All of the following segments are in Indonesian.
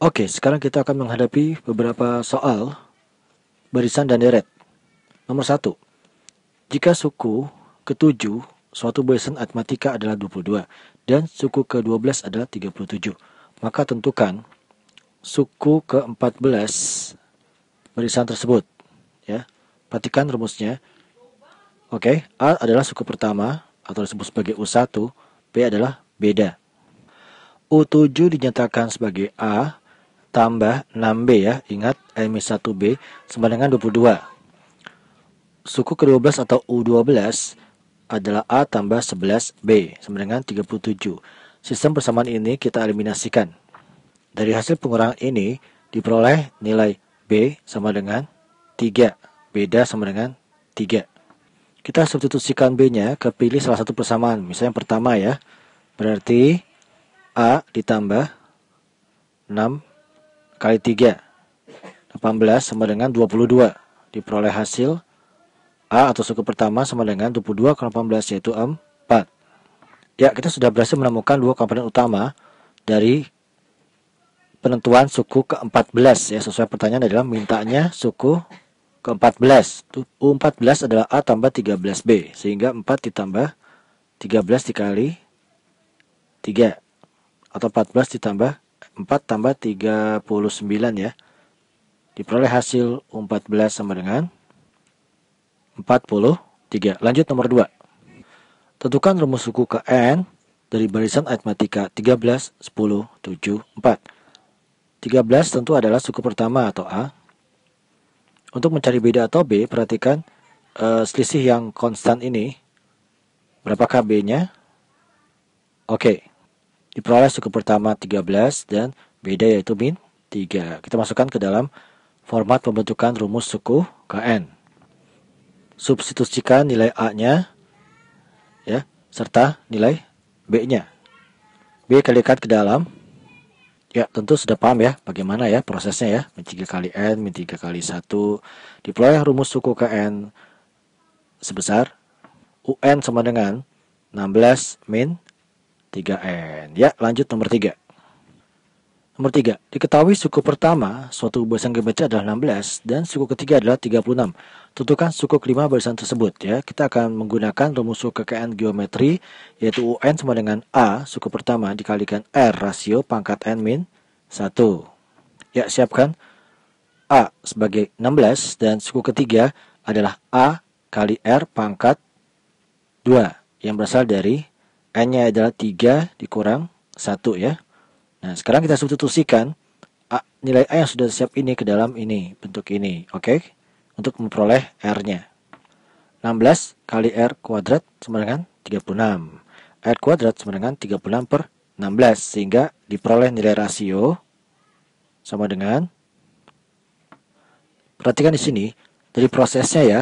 Oke, sekarang kita akan menghadapi beberapa soal barisan dan deret. Nomor satu, Jika suku ketujuh suatu barisan aritmatika adalah 22 dan suku ke-12 adalah 37, maka tentukan suku ke-14 barisan tersebut. Ya, perhatikan rumusnya. Oke, A adalah suku pertama atau disebut sebagai U1, B adalah beda. U7 dinyatakan sebagai A tambah 6B ya, ingat m 1B sama dengan 22. Suku ke-12 atau U12 adalah A tambah 11B sama dengan 37. Sistem persamaan ini kita eliminasikan. Dari hasil pengurangan ini diperoleh nilai B sama dengan 3. Beda sama dengan 3. Kita substitusikan B-nya ke pilih salah satu persamaan. Misalnya yang pertama ya. Berarti A ditambah 6 kali 3. 18 sama dengan 22. Diperoleh hasil A atau suku pertama sama dengan 22 kali 18 yaitu 4. Ya, kita sudah berhasil menemukan dua komponen utama dari penentuan suku ke-14 ya sesuai pertanyaan adalah mintanya suku ke-14. U14 adalah A tambah 13B sehingga 4 ditambah 13 dikali 3 atau 14 ditambah 4 tambah 39 ya. Diperoleh hasil 14 sama dengan 43. Lanjut nomor 2. Tentukan rumus suku ke N dari barisan aritmatika 13, 10, 7, 4. 13 tentu adalah suku pertama atau A. Untuk mencari beda atau B, perhatikan uh, selisih yang konstan ini. Berapakah B-nya? Oke. Okay diperoleh suku pertama 13 dan beda yaitu min 3. Kita masukkan ke dalam format pembentukan rumus suku KN. Substitusikan nilai A-nya ya serta nilai B-nya. B kalikan ke dalam Ya, tentu sudah paham ya bagaimana ya prosesnya ya. Min 3 kali N, min 3 kali 1. Diperoleh rumus suku KN sebesar UN sama dengan 16 min 3N. Ya, lanjut nomor 3. Nomor 3. Diketahui suku pertama, suatu barisan kebaca adalah 16 dan suku ketiga adalah 36. Tentukan suku kelima barisan tersebut ya. Kita akan menggunakan rumus suku KKN geometri yaitu UN sama dengan A suku pertama dikalikan R rasio pangkat N min 1. Ya, siapkan A sebagai 16 dan suku ketiga adalah A kali R pangkat 2 yang berasal dari N-nya adalah 3 dikurang 1 ya. Nah, sekarang kita substitusikan A, nilai A yang sudah siap ini ke dalam ini, bentuk ini, oke? Okay? Untuk memperoleh R-nya. 16 kali R kuadrat sama dengan 36. R kuadrat sama dengan 36 per 16, sehingga diperoleh nilai rasio sama dengan, perhatikan di sini, dari prosesnya ya,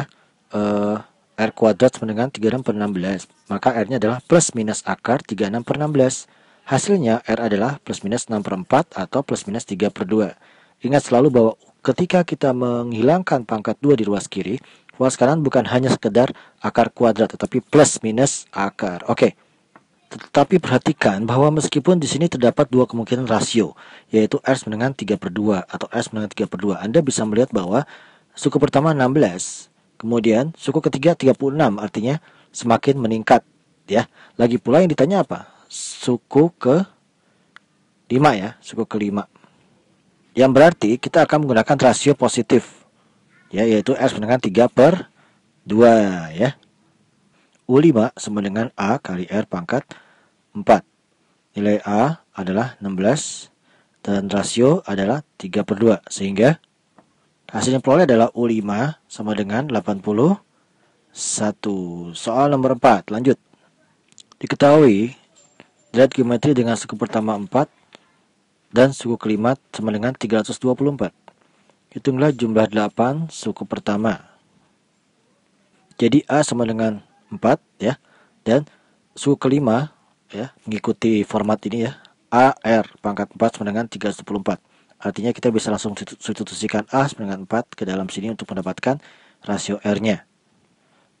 eh, R kuadrat sama dengan 36 per 16. Maka R-nya adalah plus minus akar 36 per 16. Hasilnya R adalah plus minus 6 per 4 atau plus minus 3 per 2. Ingat selalu bahwa ketika kita menghilangkan pangkat 2 di ruas kiri, ruas kanan bukan hanya sekedar akar kuadrat tetapi plus minus akar. Oke. Okay. Tetapi perhatikan bahwa meskipun di sini terdapat dua kemungkinan rasio, yaitu R sama dengan 3 per 2 atau R sama dengan 3 per 2. Anda bisa melihat bahwa suku pertama 16, Kemudian suku ketiga 36 artinya semakin meningkat ya. Lagi pula yang ditanya apa? Suku ke 5 ya, suku ke 5. Yang berarti kita akan menggunakan rasio positif ya yaitu S dengan 3 per 2 ya. U5 sama dengan A kali R pangkat 4. Nilai A adalah 16 dan rasio adalah 3 per 2 sehingga Hasilnya peroleh adalah U5 sama dengan 81. Soal nomor 4, lanjut. Diketahui, derajat geometri dengan suku pertama 4 dan suku kelima sama dengan 324. Hitunglah jumlah 8 suku pertama. Jadi A sama dengan 4 ya. Dan suku kelima ya mengikuti format ini ya. AR pangkat 4 sama dengan 324. Artinya kita bisa langsung substitusikan A sama dengan 4 ke dalam sini untuk mendapatkan rasio R-nya.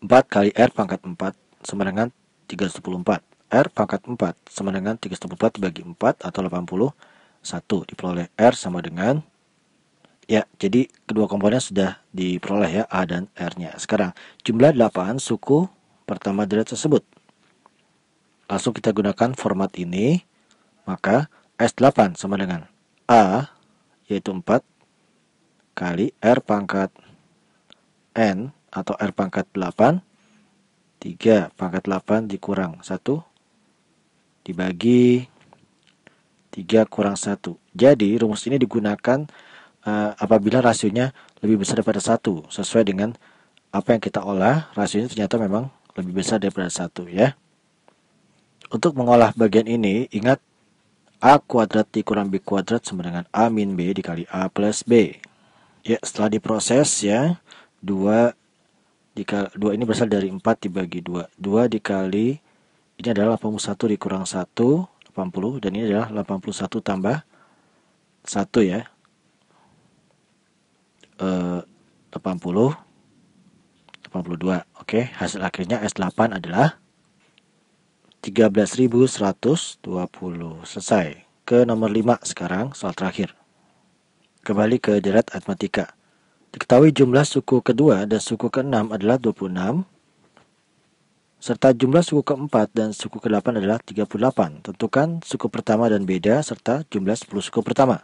4 kali R pangkat 4 sama dengan 324. R pangkat 4 sama dengan 324 dibagi 4 atau 81 diperoleh R sama dengan Ya, jadi kedua komponen sudah diperoleh ya A dan R-nya. Sekarang jumlah 8 suku pertama derajat tersebut. Langsung kita gunakan format ini, maka S8 sama dengan A yaitu 4 kali R pangkat N atau R pangkat 8 3 pangkat 8 dikurang 1 dibagi 3 kurang 1 jadi rumus ini digunakan uh, apabila rasionya lebih besar daripada 1 sesuai dengan apa yang kita olah rasionya ternyata memang lebih besar daripada 1 ya untuk mengolah bagian ini ingat A kuadrat dikurang B kuadrat sama dengan A min B dikali A plus B. Ya, setelah diproses ya, 2 dikali 2 ini berasal dari 4 dibagi 2. 2 dikali ini adalah 81 dikurang 1, 80 dan ini adalah 81 tambah 1 ya. E, 80 82. Oke, hasil akhirnya S8 adalah 13.120 selesai ke nomor 5 sekarang soal terakhir kembali ke deret aritmatika diketahui jumlah suku kedua dan suku keenam adalah 26 serta jumlah suku keempat dan suku ke-8 adalah 38. Tentukan suku pertama dan beda serta jumlah 10 suku pertama.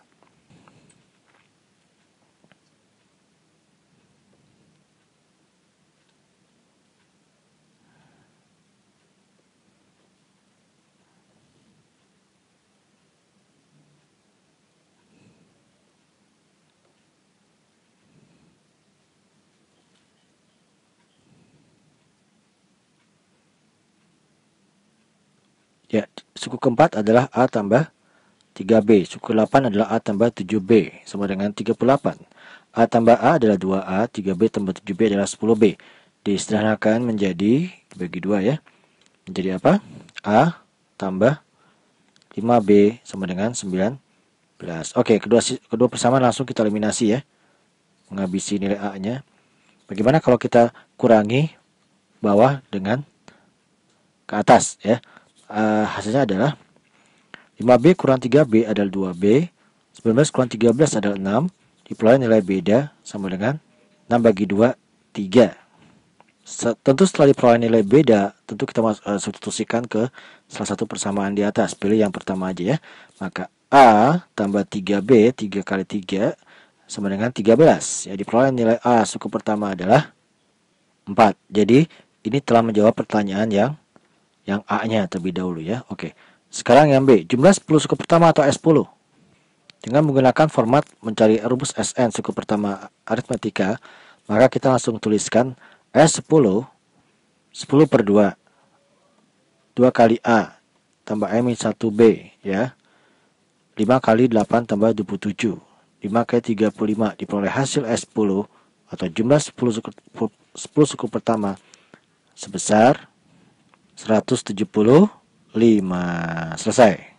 Ya, suku keempat adalah A tambah 3B. Suku 8 adalah A tambah 7B, sama dengan 38. A tambah A adalah 2A, 3B tambah 7B adalah 10B. Disederhanakan menjadi, bagi dua ya, menjadi apa? A tambah 5B sama dengan 19. Oke, kedua kedua persamaan langsung kita eliminasi ya. Menghabisi nilai A-nya. Bagaimana kalau kita kurangi bawah dengan ke atas ya? uh, hasilnya adalah 5B kurang 3B adalah 2B, 19 kurang 13 adalah 6, diperoleh nilai beda sama dengan 6 bagi 2, 3. Tentu setelah diperoleh nilai beda, tentu kita uh, substitusikan ke salah satu persamaan di atas. Pilih yang pertama aja ya. Maka A tambah 3B, 3 kali 3, sama dengan 13. Ya, diperoleh nilai A suku pertama adalah 4. Jadi, ini telah menjawab pertanyaan yang yang A-nya terlebih dahulu ya. Oke. Sekarang yang B, jumlah 10 suku pertama atau S10. Dengan menggunakan format mencari rumus SN suku pertama aritmatika, maka kita langsung tuliskan S10 10 per 2 2 kali A tambah M 1B ya 5 kali 8 tambah 27 5 kali 35 diperoleh hasil S10 atau jumlah 10 suku, 10 suku pertama sebesar 175 selesai